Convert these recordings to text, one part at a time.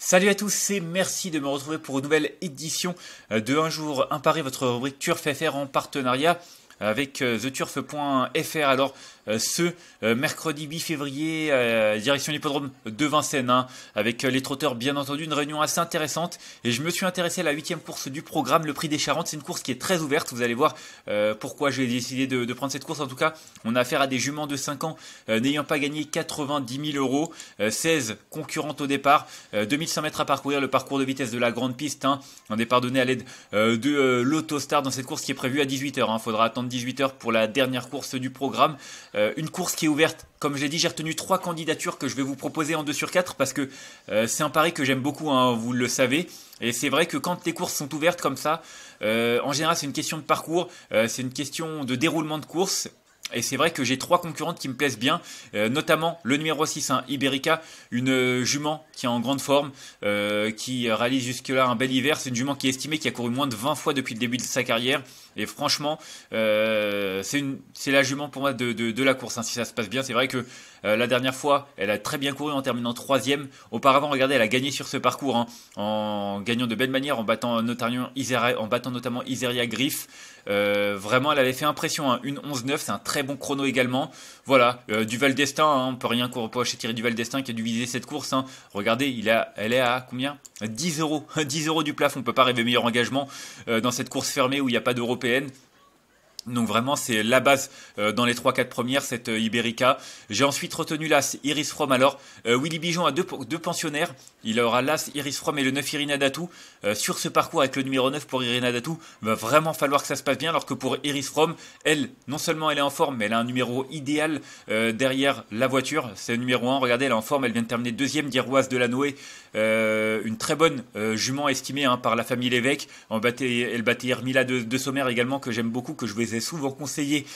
Salut à tous et merci de me retrouver pour une nouvelle édition euh, de Un jour, Imparer votre rubrique Turf faire en partenariat avec euh, theturf.fr. Alors euh, ce euh, mercredi 8 février, direction l'hippodrome de Vincennes, hein, avec les trotteurs bien entendu, une réunion assez intéressante. Et je me suis intéressé à la 8 huitième course du programme, le Prix des Charentes. C'est une course qui est très ouverte, vous allez voir pourquoi j'ai décidé de, prendre cette course. En tout cas, on a affaire à des juments de 5 ans n'ayant pas gagné 90 000 euros, 16 concurrentes au départ, 2100 mètres à parcourir, le parcours de vitesse de la grande piste, hein. On un départ donné à l'aide de l'Autostar dans cette course qui est prévue à 18h. Il hein. faudra attendre 18h pour la dernière course du programme. Euh, une course qui est ouverte. Comme je l'ai dit, j'ai retenu trois candidatures que je vais vous proposer en 2 sur 4 parce que euh, c'est un pari que j'aime beaucoup, hein, vous le savez. Et c'est vrai que quand les courses sont ouvertes comme ça, euh, en général c'est une question de parcours, c'est une question de déroulement de course. Et c'est vrai que j'ai trois concurrentes qui me plaisent bien, notamment le numéro 6, hein, Iberica, une jument qui est en grande forme, qui réalise jusque-là un bel hiver. C'est une jument qui est estimée, qui a couru moins de 20 fois depuis le début de sa carrière. Et franchement, euh, c'est la jument pour moi de, la course. Hein. si ça se passe bien, c'est vrai que euh, la dernière fois, elle a très bien couru en terminant troisième. Auparavant, regardez, elle a gagné sur ce parcours hein, en gagnant de belles manières, en battant notamment, Iseria, en battant notamment Iseria Griff. Euh, vraiment, elle avait fait impression. Hein. Une 11-9, c'est un très bon chrono également. Voilà, euh, du Duval Destin, hein. on peut rien qu'on poche tiré du Duval Destin qui a dû viser cette course. Hein. Regardez, il a, elle est à combien 10 euros. 10 euros du plafond, on peut pas rêver meilleur engagement euh, dans cette course fermée où il n'y a pas d'européenne. Donc vraiment, c'est la base euh, dans les 3-4 premières, cette euh, Iberica. J'ai ensuite retenu l'As Iris From. Alors, euh, Willy Bijon a deux, pensionnaires. Il aura l'As Iris From et le 9 Irina Datou. sur ce parcours avec le numéro 9 pour Irina Datou, va vraiment falloir que ça se passe bien. Alors que pour Iris From, elle, non seulement elle est en forme, mais elle a un numéro idéal derrière la voiture. C'est le numéro 1. Regardez, elle est en forme. Elle vient de terminer deuxième d'Iroise de la Noé. une très bonne jument estimée hein, par la famille Lévesque. Elle battait, elle de, de Sommer également, que j'aime beaucoup, que je vais souvent conseillé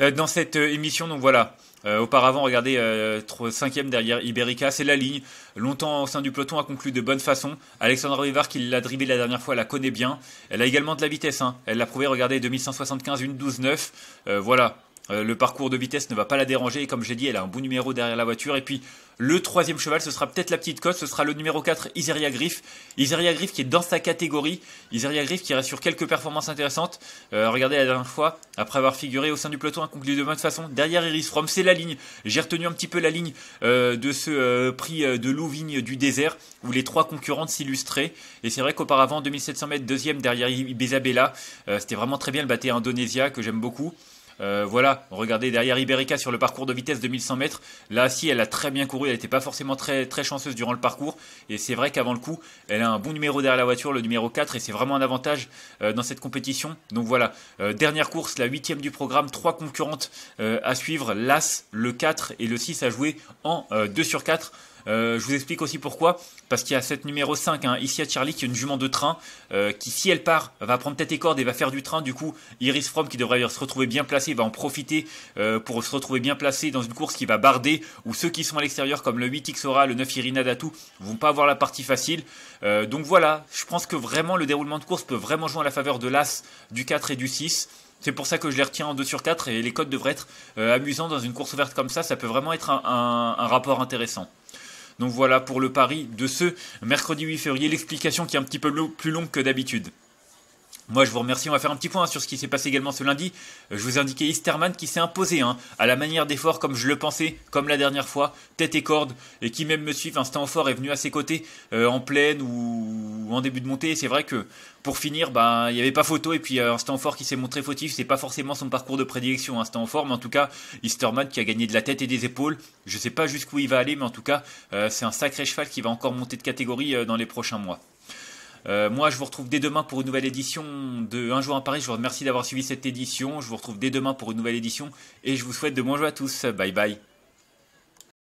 euh, dans cette euh, émission. Donc voilà. Euh, auparavant, regardez, 5 e derrière Iberica, c'est la ligne. Longtemps au sein du peloton a conclu de bonne façon. Alexandra Rivard, qui l'a dribblé la dernière fois, la connaît bien. Elle a également de la vitesse. Hein. Elle l'a prouvé, regardez, 2175, 12 9 voilà, euh, le parcours de vitesse ne va pas la déranger. Et comme j'ai dit, elle a un bon numéro derrière la voiture. Et puis le troisième cheval, ce sera peut-être la petite côte Ce sera le numéro 4, Iseria Griff. Iseria Griff qui est dans sa catégorie. Iseria Griff qui reste sur quelques performances intéressantes. Euh, regardez la dernière fois, après avoir figuré au sein du peloton, un conclu de bonne façon. Derrière Iris From, c'est la ligne. J'ai retenu un petit peu la ligne euh, de ce prix de Louvigne du désert où les trois concurrentes s'illustraient. Et c'est vrai qu'auparavant, 2700 mètres, deuxième derrière isabella C'était vraiment très bien le batté Indonésia que j'aime beaucoup. Euh, voilà, regardez derrière Iberica sur le parcours de vitesse de 1100 mètres. Là, si elle a très bien couru, elle n'était pas forcément très, très chanceuse durant le parcours. Et c'est vrai qu'avant le coup, elle a un bon numéro derrière la voiture, le numéro 4, et c'est vraiment un avantage euh, dans cette compétition. Donc voilà, euh, dernière course, la huitième du programme, trois concurrentes à suivre, l'As, le 4 et le 6 à jouer en 2 sur 4. Euh, je vous explique aussi pourquoi. Parce qu'il y a cette numéro 5, hein, ici à Charlie, qui est une jument de train, euh, qui si elle part, va prendre tête et corde et va faire du train. Du coup, Iris Fromm, qui devrait se retrouver bien placée, va en profiter euh, pour se retrouver bien placée dans une course qui va barder, où ceux qui sont à l'extérieur, comme le 8 Xora, le 9 Irina Datu, vont pas avoir la partie facile. donc voilà, je pense que vraiment le déroulement de course peut vraiment jouer à la faveur de l'As, du 4 et du 6. C'est pour ça que je les retiens en 2 sur 4 et les codes devraient être amusants dans une course ouverte comme ça. Ça peut vraiment être un rapport intéressant. Donc voilà pour le pari de ce mercredi 8 février, l'explication qui est un petit peu plus longue que d'habitude. Moi, je vous remercie. On va faire un petit point sur ce qui s'est passé également ce lundi. Euh, je vous ai indiqué Easterman qui s'est imposé hein, à la manière d'effort, comme je le pensais, comme la dernière fois, tête et corde, et qui même me suit. Instant fort est venu à ses côtés euh, en pleine ou... en début de montée. C'est vrai que pour finir, bah, il n'y avait pas photo. Et puis euh, Instant fort qui s'est montré fautif, c'est pas forcément son parcours de prédilection. Instant fort, mais en tout cas, Easterman qui a gagné de la tête et des épaules. Je ne sais pas jusqu'où il va aller, mais en tout cas, c'est un sacré cheval qui va encore monter de catégorie dans les prochains mois. Euh, moi, je vous retrouve dès demain pour une nouvelle édition de Un jour à Paris. Je vous remercie d'avoir suivi cette édition. Je vous retrouve dès demain pour une nouvelle édition et je vous souhaite de bons jours à tous. Bye bye.